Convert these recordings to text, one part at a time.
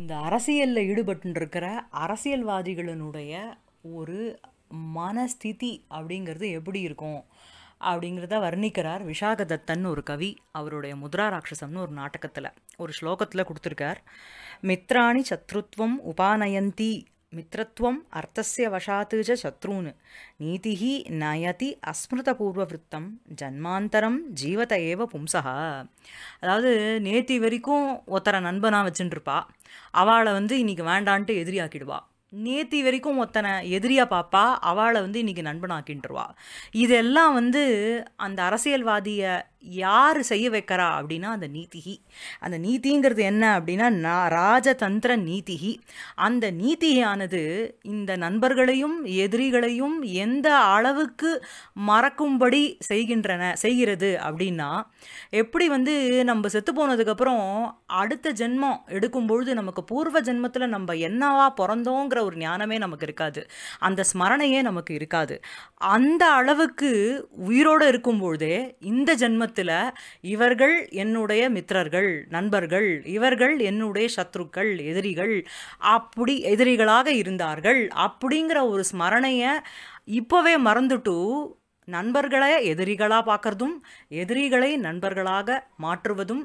இந்த அரசியலில் ஈடுபட்டுருக்கிற அரசியல்வாதிகளினுடைய ஒரு மனஸ்திதி அப்படிங்கிறது எப்படி இருக்கும் அப்படிங்கிறத வர்ணிக்கிறார் விஷாகதத்தன் ஒரு கவி அவருடைய முத்ரா ராட்சசம்னு ஒரு நாடகத்தில் ஒரு ஸ்லோகத்தில் கொடுத்துருக்கார் மித்ராணி சத்ருத்வம் உபானயந்தி మిత్రత్వం అర్థస్య వశాత్ చ శత్రూన్ నీతి నయతి అస్మృతపూర్వవృత్తం ஜன்மாந்தரம் ஜீவத ஏவ பும்சா அதாவது நேத்தி வரைக்கும் ஒருத்தரை நண்பனாக வச்சுட்டுருப்பா அவளை வந்து இன்றைக்கி வேண்டான்ட்டு எதிரியாக்கிடுவா நேத்தி வரைக்கும் ஒத்தனை எதிரியாக பார்ப்பா அவளை வந்து இன்றைக்கி நண்பனாக்கின்றுவா இதெல்லாம் வந்து அந்த அரசியல்வாதியை யார் செய்ய வைக்கிறா அப்படின்னா அந்த நீதிகி அந்த நீதிங்கிறது என்ன அப்படின்னா நான் ராஜதந்திர நீதிகி அந்த நீதியானது இந்த நண்பர்களையும் எதிரிகளையும் எந்த அளவுக்கு மறக்கும்படி செய்கின்றன செய்கிறது அப்படின்னா எப்படி வந்து நம்ம செத்து போனதுக்கப்புறம் அடுத்த ஜென்மம் எடுக்கும்பொழுது நமக்கு பூர்வ ஜென்மத்தில் நம்ம என்னவா பிறந்தோங்கிற ஒரு ஞானமே நமக்கு இருக்காது அந்த ஸ்மரணையே நமக்கு இருக்காது அந்த அளவுக்கு உயிரோடு இருக்கும்பொழுதே இந்த ஜென்ம கிராமத்தில் இவர்கள் என்னுடைய மித்திரர்கள் நண்பர்கள் இவர்கள் என்னுடைய சத்ருக்கள் எதிரிகள் அப்படி எதிரிகளாக இருந்தார்கள் அப்படிங்கிற ஒரு ஸ்மரணையை இப்போவே மறந்துட்டு நண்பர்களை எதிரிகளாக பார்க்குறதும் எதிரிகளை நண்பர்களாக மாற்றுவதும்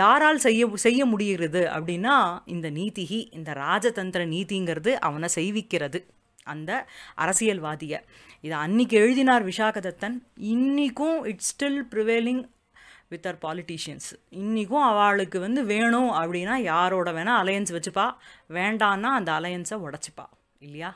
யாரால் செய்ய செய்ய முடிகிறது அப்படின்னா இந்த நீதிகி இந்த ராஜதந்திர நீதிங்கிறது அவனை செய்விக்கிறது அந்த அரசியல்வாதியை இதை அன்னைக்கு எழுதினார் விசாகதத்தன் இன்றைக்கும் it's still prevailing with our politicians இன்றைக்கும் அவளுக்கு வந்து வேணும் அப்படின்னா யாரோட வேணால் அலையன்ஸ் வச்சுப்பா வேண்டான்னா அந்த அலையன்ஸை உடச்சிப்பா இல்லையா